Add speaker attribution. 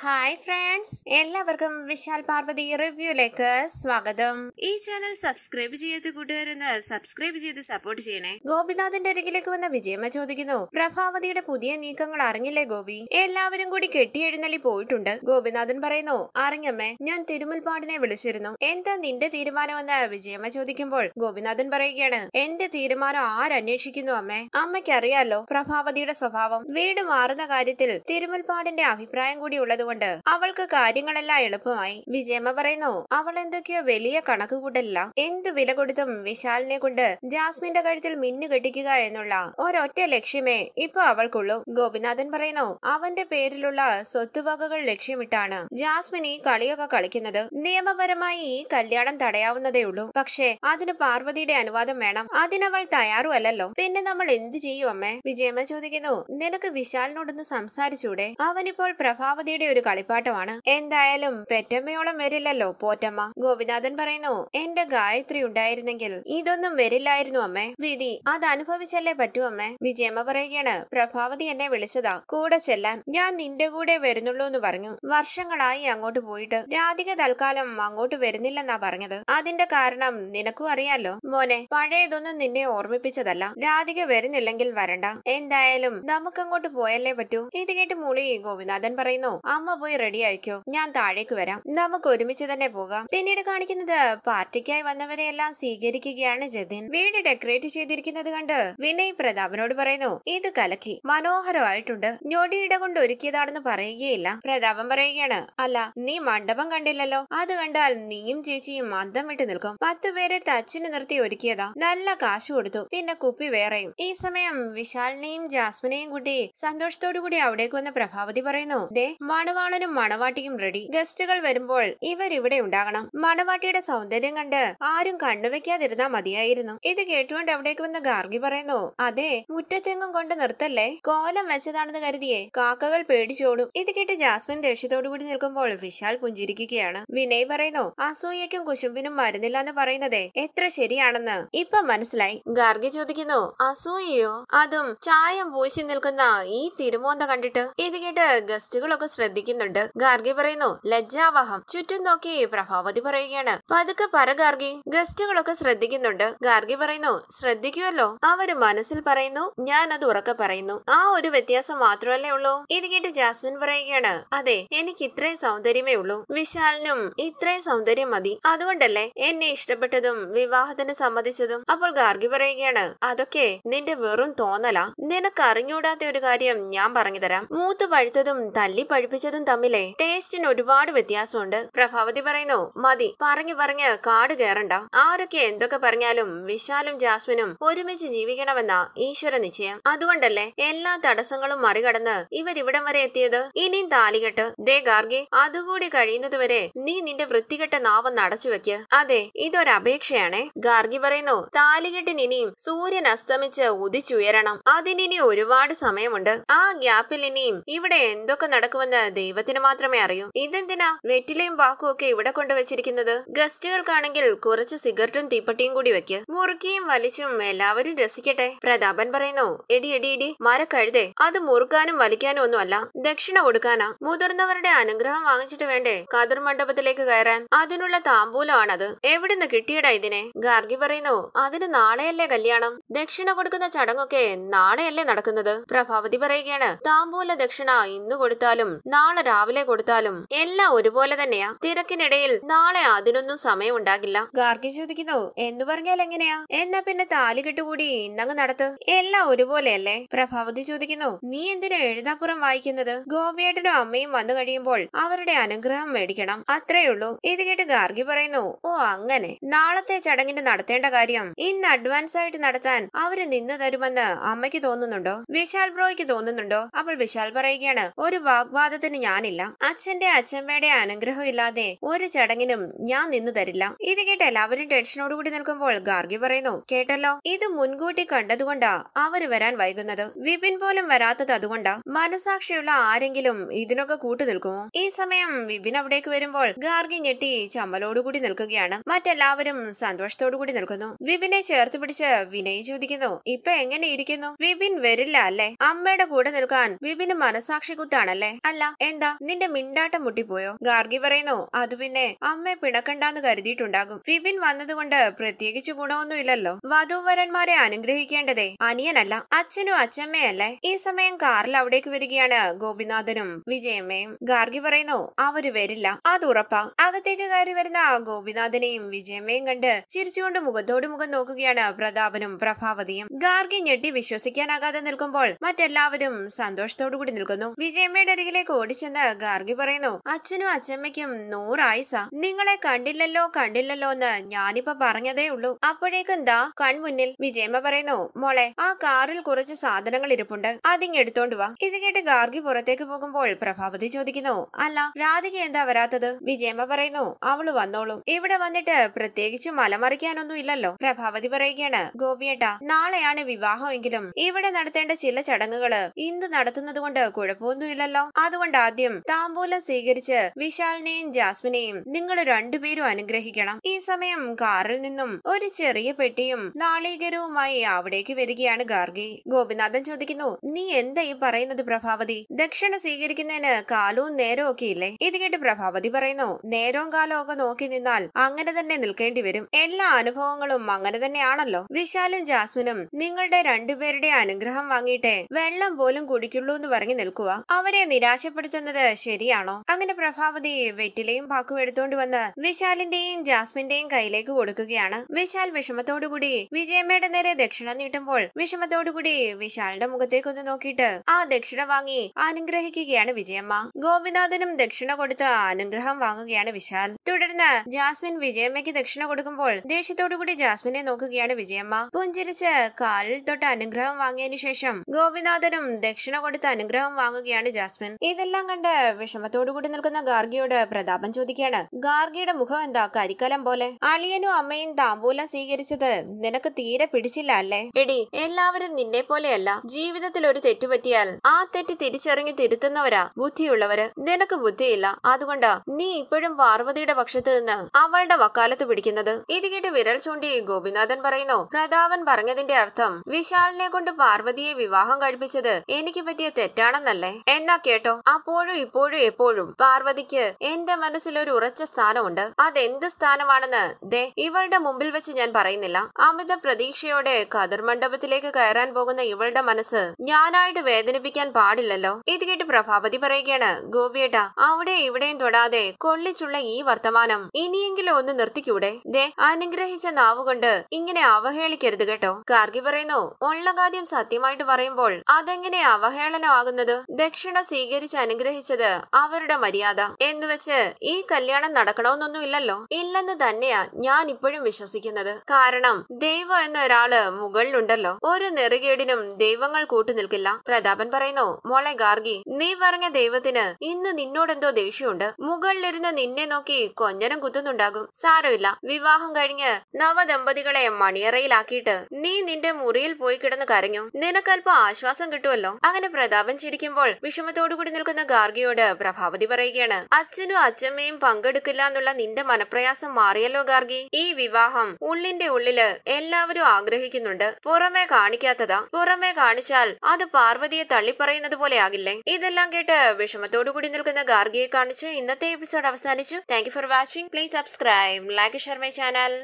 Speaker 1: hi friends എല്ലാവർക്കും വിശാൽ പാർവതി റിവ്യൂയിലേക്ക് സ്വാഗതം ഈ ചാനൽ സബ്സ്ക്രൈബ് ചെയ്യാത്ത കൂട്ടുകാരെന്ന് സബ്സ്ക്രൈബ് ചെയ്ത് സപ്പോർട്ട് ചെയ്യണേ ഗോപിനാഥന്റെ അരികിലേക്ക് വന്ന വിജയമ്മ ചോദിക്കുന്നു പ്രഭാവതിയുടെ പുതിയ നീക്കങ്ങൾ അറിഞ്ഞില്ലേ ഗോപി എല്ലാവരും കൂടി കെട്ടിയെഴുന്നള്ളി പോയിട്ടുണ്ട് ഗോപിനാഥൻ പറയുന്നു അറിഞ്ഞമ്മേ ഞാൻ തിരുമുൽപാടിനെ വിളിച്ചിരുന്നു എന്താ നിന്റെ തീരുമാനമെന്ന് വിജയമ്മ ചോദിക്കുമ്പോൾ ഗോപിനാഥൻ പറയുകയാണ് എന്റെ തീരുമാനം ആരന്വേഷിക്കുന്നു അമ്മേ അമ്മയ്ക്കറിയാലോ പ്രഭാവതിയുടെ സ്വഭാവം വീട് മാറുന്ന കാര്യത്തിൽ തിരുമുൽപാടിന്റെ അഭിപ്രായം കൂടി ഉള്ളത് കൊണ്ട് അവൾക്ക് കാര്യങ്ങളെല്ലാം എളുപ്പമായി വിജയമ്മ പറയുന്നു അവൾ എന്തൊക്കെയോ വലിയ കണക്കുകൂട്ടല്ല എന്ത് വില കൊടുത്തും വിശാലിനെ കൊണ്ട് ജാസ്മിന്റെ കഴുത്തിൽ മിന്നു കെട്ടിക്കുക എന്നുള്ള ഒരൊറ്റ ലക്ഷ്യമേ ഇപ്പൊ അവൾക്കുള്ളൂ ഗോപിനാഥൻ പറയുന്നു അവന്റെ പേരിലുള്ള സ്വത്തുവകകൾ ലക്ഷ്യമിട്ടാണ് ജാസ്മിൻ ഈ കളിയൊക്കെ കളിക്കുന്നത് നിയമപരമായി ഈ കല്യാണം തടയാവുന്നതേ ഉള്ളൂ പക്ഷേ അതിന് പാർവതിയുടെ അനുവാദം വേണം അതിനവൾ തയ്യാറുമല്ലോ പിന്നെ നമ്മൾ എന്ത് ചെയ്യും അമ്മേ വിജയമ്മ ചോദിക്കുന്നു നിനക്ക് വിശാലിനോടൊന്ന് സംസാരിച്ചൂടെ അവനിപ്പോൾ പ്രഭാവതിയുടെ ഒരു കളിപ്പാട്ടമാണ് എന്തായാലും പെറ്റമ്മയോളം വരില്ലല്ലോ പോറ്റമ്മ ഗോപിനാഥൻ പറയുന്നു എന്റെ ഗായത്രി ഉണ്ടായിരുന്നെങ്കിൽ ഇതൊന്നും വരില്ലായിരുന്നു അമ്മേ വിധി അത് അനുഭവിച്ചല്ലേ പറ്റൂ അമ്മേ വിജയമ്മ പറയുകയാണ് പ്രഭാവതി എന്നെ വിളിച്ചതാ കൂടെ ചെല്ലാൻ ഞാൻ നിന്റെ കൂടെ വരുന്നുള്ളൂ എന്ന് പറഞ്ഞു വർഷങ്ങളായി അങ്ങോട്ട് പോയിട്ട് രാധിക തൽക്കാലം അങ്ങോട്ട് വരുന്നില്ലെന്നാ പറഞ്ഞത് അതിന്റെ കാരണം നിനക്കും അറിയാലോ മോനെ പഴയതൊന്നും നിന്നെ ഓർമ്മിപ്പിച്ചതല്ല രാധിക വരുന്നില്ലെങ്കിൽ വരണ്ട എന്തായാലും നമുക്കങ്ങോട്ട് പോയല്ലേ പറ്റൂ ഇത് കേട്ട് മൂളി ഗോപിനാഥൻ പറയുന്നു അമ്മ അമ്മ പോയി റെഡി ആയിക്കോ ഞാൻ താഴേക്ക് വരാം നമുക്ക് ഒരുമിച്ച് തന്നെ പോകാം പിന്നീട് കാണിക്കുന്നത് പാർട്ടിക്കായി വന്നവരെ എല്ലാം സ്വീകരിക്കുകയാണ് ജതിൻ വീട് ഡെക്കറേറ്റ് ചെയ്തിരിക്കുന്നത് കണ്ട് വിനയ് പ്രതാപനോട് പറയുന്നു ഇത് കലക്കി മനോഹരമായിട്ടുണ്ട് ഞൊടിയിട കൊണ്ട് ഒരുക്കിയതാണെന്ന് പറയുകയില്ല പ്രതാപം പറയുകയാണ് അല്ല നീ മണ്ഡപം കണ്ടില്ലല്ലോ അത് കണ്ടാൽ നീയും ചേച്ചിയും മന്ദം വിട്ടു നിൽക്കും പത്തു പേരെ തച്ചിന് നിർത്തി ഒരുക്കിയതാ നല്ല കാശ് കൊടുത്തു പിന്നെ കുപ്പി വേറെയും ഈ സമയം വിശാലിനെയും ജാസ്മിനെയും കൂട്ടി സന്തോഷത്തോടു കൂടി അവിടേക്ക് വന്ന പ്രഭാവതി പറയുന്നു ദേ മണവ മണവാളനും മണവാട്ടിയും റെഡി ഗസ്റ്റുകൾ വരുമ്പോൾ ഇവർ ഇവിടെ ഉണ്ടാകണം മണവാട്ടിയുടെ സൗന്ദര്യം കണ്ട് ആരും കണ്ണുവെക്കാതിരുന്നാ മതിയായിരുന്നു ഇത് കേട്ടുകൊണ്ട് അവിടേക്ക് വന്ന ഗാർഗി പറയുന്നു അതെ മുറ്റത്തെങ്ങും കൊണ്ട് നിർത്തല്ലേ കോലം വെച്ചതാണെന്ന് കരുതിയേ കാക്കകൾ പേടിച്ചോടും ഇത് കേട്ട് ജാസ്മിൻ കൂടി നിൽക്കുമ്പോൾ വിശാൽ പുഞ്ചിരിക്കുകയാണ് വിനയ് പറയുന്നു അസൂയക്കും കുശുമ്പിനും മരുന്നില്ല എന്ന് പറയുന്നതേ എത്ര ശരിയാണെന്ന് ഇപ്പൊ മനസ്സിലായി ഗാർഗി ചോദിക്കുന്നു അസൂയയോ അതും ചായം പൂശി നിൽക്കുന്ന ഈ തിരുമോന്ത കണ്ടിട്ട് ഇത് കേട്ട് ഗസ്റ്റുകളൊക്കെ ശ്രദ്ധിക്കും ഇരിക്കുന്നുണ്ട് ഗാർഗി പറയുന്നു ലജ്ജാവഹം ചുറ്റും നോക്കി പ്രഭാവതി പറയുകയാണ് പതുക്കെ പറ ഗാർഗി ഗസ്റ്റുകളൊക്കെ ശ്രദ്ധിക്കുന്നുണ്ട് ഗാർഗി പറയുന്നു ശ്രദ്ധിക്കുമല്ലോ അവര് മനസ്സിൽ പറയുന്നു ഞാൻ അത് ഉറക്കെ പറയുന്നു ആ ഒരു വ്യത്യാസം മാത്രമല്ലേ ഉള്ളൂ ഇത് കേട്ട് ജാസ്മിൻ പറയുകയാണ് അതെ എനിക്ക് ഇത്രയും സൗന്ദര്യമേ ഉള്ളൂ വിശാലിനും ഇത്രയും സൗന്ദര്യം മതി അതുകൊണ്ടല്ലേ എന്നെ ഇഷ്ടപ്പെട്ടതും വിവാഹത്തിന് സമ്മതിച്ചതും അപ്പോൾ ഗാർഗി പറയുകയാണ് അതൊക്കെ നിന്റെ വെറും തോന്നലാ അറിഞ്ഞൂടാത്ത ഒരു കാര്യം ഞാൻ പറഞ്ഞുതരാം മൂത്ത് പഴുത്തതും തല്ലി പഴിപ്പിച്ചതും അതും തമ്മിലെ ടേസ്റ്റിന് ഒരുപാട് വ്യത്യാസമുണ്ട് പ്രഭാവതി പറയുന്നു മതി പറഞ്ഞു പറഞ്ഞ് കാട് കയറണ്ട ആരൊക്കെ എന്തൊക്കെ പറഞ്ഞാലും വിശാലും ജാസ്മിനും ഒരുമിച്ച് ജീവിക്കണമെന്ന ഈശ്വര നിശ്ചയം അതുകൊണ്ടല്ലേ എല്ലാ തടസ്സങ്ങളും മറികടന്ന് ഇവരിവിടം വരെ എത്തിയത് ഇനിയും താലികെട്ട് ദേ ഗാർഗി അതുകൂടി കഴിയുന്നതുവരെ നീ നിന്റെ വൃത്തികെട്ട നാവം അടച്ചു വെക്ക് അതെ ഇതൊരപേക്ഷയാണേ ഗാർഗി പറയുന്നു താലികെട്ടിന് ഇനിയും സൂര്യൻ അസ്തമിച്ച് ഉദിച്ചുയരണം അതിനി ഒരുപാട് സമയമുണ്ട് ആ ഗ്യാപ്പിൽ ഇനിയും ഇവിടെ എന്തൊക്കെ നടക്കുമെന്ന് ദൈവത്തിന് മാത്രമേ അറിയൂ ഇതെന്തിനാ വെറ്റിലയും വാക്കും ഒക്കെ ഇവിടെ കൊണ്ടുവച്ചിരിക്കുന്നത് ഗസ്റ്റുകൾക്കാണെങ്കിൽ കുറച്ച് സിഗരറ്റും തീപ്പട്ടിയും കൂടി വെക്ക് മുറുക്കിയും വലിച്ചും എല്ലാവരും രസിക്കട്ടെ പ്രതാപൻ പറയുന്നു എടി എടി ഇടി മരക്കഴുതേ അത് മുറുക്കാനും വലിക്കാനും ഒന്നുമല്ല ദക്ഷിണ കൊടുക്കാനാ മുതിർന്നവരുടെ അനുഗ്രഹം വാങ്ങിച്ചിട്ട് വേണ്ടേ കതിർ മണ്ഡപത്തിലേക്ക് കയറാൻ അതിനുള്ള താമ്പൂലമാണത് എവിടുന്ന് കിട്ടിയടാ ഇതിനെ ഗാർഗി പറയുന്നു അതിന് നാളെയല്ലേ കല്യാണം ദക്ഷിണ കൊടുക്കുന്ന ചടങ്ങൊക്കെ നാളെയല്ലേ നടക്കുന്നത് പ്രഭാവതി പറയുകയാണ് താമ്പൂല ദക്ഷിണ ഇന്ന് കൊടുത്താലും നാളെ നാളെ രാവിലെ കൊടുത്താലും എല്ലാം ഒരുപോലെ തന്നെയാ തിരക്കിനിടയിൽ നാളെ അതിനൊന്നും സമയമുണ്ടാകില്ല ഗാർഗി ചോദിക്കുന്നു എന്ന് പറഞ്ഞാൽ എങ്ങനെയാ എന്നാ പിന്നെ കെട്ടുകൂടി ഇന്നങ്ങ് നടത്ത് എല്ലാം ഒരുപോലെയല്ലേ പ്രഭാവതി ചോദിക്കുന്നു നീ എന്തിനാ എഴുതാപ്പുറം വായിക്കുന്നത് ഗോപിയേട്ടനും അമ്മയും വന്നു കഴിയുമ്പോൾ അവരുടെ അനുഗ്രഹം മേടിക്കണം അത്രയുള്ളൂ ഇത് കേട്ട് ഗാർഗി പറയുന്നു ഓ അങ്ങനെ നാളത്തെ ചടങ്ങിന് നടത്തേണ്ട കാര്യം ഇന്ന് അഡ്വാൻസ് ആയിട്ട് നടത്താൻ അവര് നിന്നു തരുമെന്ന് അമ്മയ്ക്ക് തോന്നുന്നുണ്ടോ വിശാൽ ബ്രോയ്ക്ക് തോന്നുന്നുണ്ടോ അപ്പോൾ വിശാൽ പറയുകയാണ് ഒരു വാഗ്വാദത്തിന് അതിന് ഞാനില്ല അച്ഛന്റെ അച്ഛമ്മയുടെ അനുഗ്രഹം ഇല്ലാതെ ഒരു ചടങ്ങിനും ഞാൻ നിന്നു തരില്ല ഇത് കേട്ട എല്ലാവരും ടെൻഷനോടുകൂടി നിൽക്കുമ്പോൾ ഗാർഗി പറയുന്നു കേട്ടല്ലോ ഇത് മുൻകൂട്ടി കണ്ടതുകൊണ്ടാ അവര് വരാൻ വൈകുന്നത് വിപിൻ പോലും വരാത്തത് അതുകൊണ്ടാ മനസാക്ഷിയുള്ള ആരെങ്കിലും ഇതിനൊക്കെ കൂട്ടു നിൽക്കുമോ ഈ സമയം വിപിൻ അവിടേക്ക് വരുമ്പോൾ ഗാർഗി ഞെട്ടി ചമ്മലോടുകൂടി നിൽക്കുകയാണ് മറ്റെല്ലാവരും സന്തോഷത്തോടുകൂടി നിൽക്കുന്നു വിപിനെ ചേർത്ത് പിടിച്ച് വിനയ് ചോദിക്കുന്നു ഇപ്പൊ എങ്ങനെ ഇരിക്കുന്നു വിപിൻ വരില്ല അല്ലേ അമ്മയുടെ കൂടെ നിൽക്കാൻ വിപിന് മനസാക്ഷി കുത്താണല്ലേ അല്ല എന്താ നിന്റെ മിണ്ടാട്ടം മുട്ടിപ്പോയോ ഗാർഗി പറയുന്നു അത് പിന്നെ അമ്മയെ പിണക്കണ്ടാന്ന് കരുതിയിട്ടുണ്ടാകും വിപിൻ വന്നതുകൊണ്ട് പ്രത്യേകിച്ച് ഇല്ലല്ലോ വധൂവരന്മാരെ അനുഗ്രഹിക്കേണ്ടതേ അനിയനല്ല അച്ഛനും അച്ഛമ്മയല്ലേ ഈ സമയം കാറിൽ അവിടേക്ക് വരികയാണ് ഗോപിനാഥനും വിജയമ്മയും ഗാർഗി പറയുന്നു അവര് വരില്ല അത് ഉറപ്പാ അകത്തേക്ക് കയറി വരുന്ന ഗോപിനാഥനെയും വിജയമ്മയും കണ്ട് ചിരിച്ചുകൊണ്ട് മുഖത്തോട് മുഖം നോക്കുകയാണ് പ്രതാപനും പ്രഭാവതിയും ഗാർഗി ഞെട്ടി വിശ്വസിക്കാനാകാതെ നിൽക്കുമ്പോൾ മറ്റെല്ലാവരും സന്തോഷത്തോടു കൂടി നിൽക്കുന്നു വിജയമ്മയുടെ അരികിലേക്ക് ഓടി ഓടിച്ചെന്ന് ഗാർഗി പറയുന്നു അച്ഛനും അച്ഛമ്മയ്ക്കും നൂറായിസ നിങ്ങളെ കണ്ടില്ലല്ലോ കണ്ടില്ലല്ലോ എന്ന് ഞാനിപ്പോ പറഞ്ഞതേ ഉള്ളൂ അപ്പോഴേക്കും ദാ കൺമുന്നിൽ വിജയമ്മ പറയുന്നു മോളെ ആ കാറിൽ കുറച്ച് സാധനങ്ങൾ ഇരിപ്പുണ്ട് അതിങ് എടുത്തോണ്ട് വാ ഇത് കേട്ട് ഗാർഗി പുറത്തേക്ക് പോകുമ്പോൾ പ്രഭാവതി ചോദിക്കുന്നു അല്ല രാധിക എന്താ വരാത്തത് വിജയമ്മ പറയുന്നു അവള് വന്നോളും ഇവിടെ വന്നിട്ട് പ്രത്യേകിച്ച് മലമറിക്കാനൊന്നും ഇല്ലല്ലോ പ്രഭാവതി പറയുകയാണ് ഗോപിയേട്ട നാളെയാണ് വിവാഹമെങ്കിലും ഇവിടെ നടത്തേണ്ട ചില ചടങ്ങുകള് ഇന്ന് നടത്തുന്നത് കൊണ്ട് കുഴപ്പമൊന്നുമില്ലല്ലോ അതുകൊണ്ട് ആദ്യം താമ്പൂലം സ്വീകരിച്ച് വിശാലിനെയും ജാസ്മിനെയും നിങ്ങൾ രണ്ടുപേരും അനുഗ്രഹിക്കണം ഈ സമയം കാറിൽ നിന്നും ഒരു ചെറിയ പെട്ടിയും നാളീകരവുമായി അവിടേക്ക് വരികയാണ് ഗാർഗി ഗോപിനാഥൻ ചോദിക്കുന്നു നീ എന്താ ഈ പറയുന്നത് പ്രഭാവതി ദക്ഷിണ സ്വീകരിക്കുന്നതിന് കാലവും നേരവും ഒക്കെ ഇല്ലേ ഇത് കേട്ട് പ്രഭാവതി പറയുന്നു നേരവും കാലവും ഒക്കെ നോക്കി നിന്നാൽ അങ്ങനെ തന്നെ നിൽക്കേണ്ടി വരും എല്ലാ അനുഭവങ്ങളും അങ്ങനെ തന്നെയാണല്ലോ വിശാലും ജാസ്മിനും നിങ്ങളുടെ രണ്ടുപേരുടെ അനുഗ്രഹം വാങ്ങിയിട്ടേ വെള്ളം പോലും കുടിക്കുള്ളൂ എന്ന് പറഞ്ഞു നിൽക്കുക അവരെ നിരാശപ്പെടുത്തുന്ന നടത്തുന്നത് ശരിയാണോ അങ്ങനെ പ്രഭാവതി വെറ്റിലയും പാക്കും വന്ന് വിശാലിന്റെയും ജാസ്മിന്റെയും കയ്യിലേക്ക് കൊടുക്കുകയാണ് വിശാൽ വിഷമത്തോടുകൂടി വിജയമ്മയുടെ നേരെ ദക്ഷിണ നീട്ടുമ്പോൾ വിഷമത്തോടുകൂടി വിശാലിന്റെ മുഖത്തേക്കൊന്ന് നോക്കിയിട്ട് ആ ദക്ഷിണ വാങ്ങി അനുഗ്രഹിക്കുകയാണ് വിജയമ്മ ഗോപിനാഥനും ദക്ഷിണ കൊടുത്ത അനുഗ്രഹം വാങ്ങുകയാണ് വിശാൽ തുടർന്ന് ജാസ്മിൻ വിജയമ്മയ്ക്ക് ദക്ഷിണ കൊടുക്കുമ്പോൾ ദേഷ്യത്തോടുകൂടി ജാസ്മിനെ നോക്കുകയാണ് വിജയമ്മ പുഞ്ചിരിച്ച് കാലിൽ തൊട്ട് അനുഗ്രഹം വാങ്ങിയതിനു ശേഷം ഗോപിനാഥനും ദക്ഷിണ കൊടുത്ത അനുഗ്രഹം വാങ്ങുകയാണ് ജാസ്മിൻ ഇതെല്ലാം കണ്ട് വിഷമത്തോടു കൂടി നിൽക്കുന്ന ഗാർഗിയോട് പ്രതാപൻ ചോദിക്കുകയാണ് ഗാർഗിയുടെ മുഖം എന്താ കരിക്കലം പോലെ അളിയനും അമ്മയും താമ്പൂലം സ്വീകരിച്ചത് നിനക്ക് തീരെ പിടിച്ചില്ല അല്ലേ എടി എല്ലാവരും നിന്നെ പോലെയല്ല ജീവിതത്തിൽ ഒരു തെറ്റ് പറ്റിയാൽ ആ തെറ്റ് തിരിച്ചറിഞ്ഞ് തിരുത്തുന്നവരാ ബുദ്ധിയുള്ളവര് നിനക്ക് ബുദ്ധിയില്ല അതുകൊണ്ട് നീ ഇപ്പോഴും പാർവതിയുടെ പക്ഷത്തു നിന്ന് അവളുടെ വക്കാലത്ത് പിടിക്കുന്നത് ഇത് കേട്ട് വിരൽ ചൂണ്ടി ഗോപിനാഥൻ പറയുന്നു പ്രതാപൻ പറഞ്ഞതിന്റെ അർത്ഥം വിശാലിനെ കൊണ്ട് പാർവതിയെ വിവാഹം കഴിപ്പിച്ചത് എനിക്ക് പറ്റിയ തെറ്റാണെന്നല്ലേ എന്നാ കേട്ടോ അപ്പോൾ എപ്പോഴും ഇപ്പോഴും എപ്പോഴും പാർവതിക്ക് എന്റെ മനസ്സിൽ ഒരു ഉറച്ച സ്ഥാനമുണ്ട് അതെന്ത് സ്ഥാനമാണെന്ന് ദേ ഇവളുടെ മുമ്പിൽ വെച്ച് ഞാൻ പറയുന്നില്ല അമിത പ്രതീക്ഷയോടെ കതിർ മണ്ഡപത്തിലേക്ക് കയറാൻ പോകുന്ന ഇവളുടെ മനസ്സ് ഞാനായിട്ട് വേദനിപ്പിക്കാൻ പാടില്ലല്ലോ ഇത് കേട്ട് പ്രഭാപതി പറയുകയാണ് ഗോപിയേട്ട അവിടെ ഇവിടെയും തൊടാതെ കൊള്ളിച്ചുള്ള ഈ വർത്തമാനം ഇനിയെങ്കിലും ഒന്ന് നിർത്തിക്കൂടെ ദേ അനുഗ്രഹിച്ച നാവുകൊണ്ട് ഇങ്ങനെ അവഹേളിക്കരുത് കേട്ടോ കാർഗി പറയുന്നു ഉള്ള കാര്യം സത്യമായിട്ട് പറയുമ്പോൾ അതെങ്ങനെ അവഹേളനമാകുന്നത് ദക്ഷിണ സ്വീകരിച്ച് ആഗ്രഹിച്ചത് അവരുടെ മര്യാദ എന്നുവെച്ച് ഈ കല്യാണം നടക്കണമെന്നൊന്നും ഇല്ലല്ലോ ഇല്ലെന്ന് തന്നെയാ ഞാൻ ഇപ്പോഴും വിശ്വസിക്കുന്നത് കാരണം ദൈവം എന്ന ഒരാള് മുകളിലുണ്ടല്ലോ ഒരു നെറുകേടിനും ദൈവങ്ങൾ കൂട്ടുനിൽക്കില്ല പ്രതാപൻ പറയുന്നു മോളെ ഗാർഗി നീ പറഞ്ഞ ദൈവത്തിന് ഇന്ന് നിന്നോടെന്തോ ദേഷ്യമുണ്ട് മുകളിലിരുന്ന് നിന്നെ നോക്കി കൊഞ്ഞനം കുത്തുന്നുണ്ടാകും സാരമില്ല വിവാഹം കഴിഞ്ഞ് നവദമ്പതികളെ മണിയറയിലാക്കിയിട്ട് നീ നിന്റെ മുറിയിൽ പോയി കിടന്ന് കരഞ്ഞു നിനക്കല്പം ആശ്വാസം കിട്ടുമല്ലോ അങ്ങനെ പ്രതാപൻ ചിരിക്കുമ്പോൾ വിഷമത്തോടുകൂടി നിൽക്കുന്ന ഗാർഗിയോട് പ്രഭാവതി പറയുകയാണ് അച്ഛനും അച്ഛമ്മയും പങ്കെടുക്കില്ല എന്നുള്ള നിന്റെ മനപ്രയാസം മാറിയല്ലോ ഗാർഗി ഈ വിവാഹം ഉള്ളിന്റെ ഉള്ളില് എല്ലാവരും ആഗ്രഹിക്കുന്നുണ്ട് പുറമെ കാണിക്കാത്തതാ പുറമെ കാണിച്ചാൽ അത് പാർവതിയെ തള്ളിപ്പറയുന്നത് പോലെ ആകില്ലേ ഇതെല്ലാം കേട്ട് വിഷമത്തോടു കൂടി നിൽക്കുന്ന ഗാർഗിയെ കാണിച്ച് ഇന്നത്തെ എപ്പിസോഡ് അവസാനിച്ചു thank for watching please subscribe like share my channel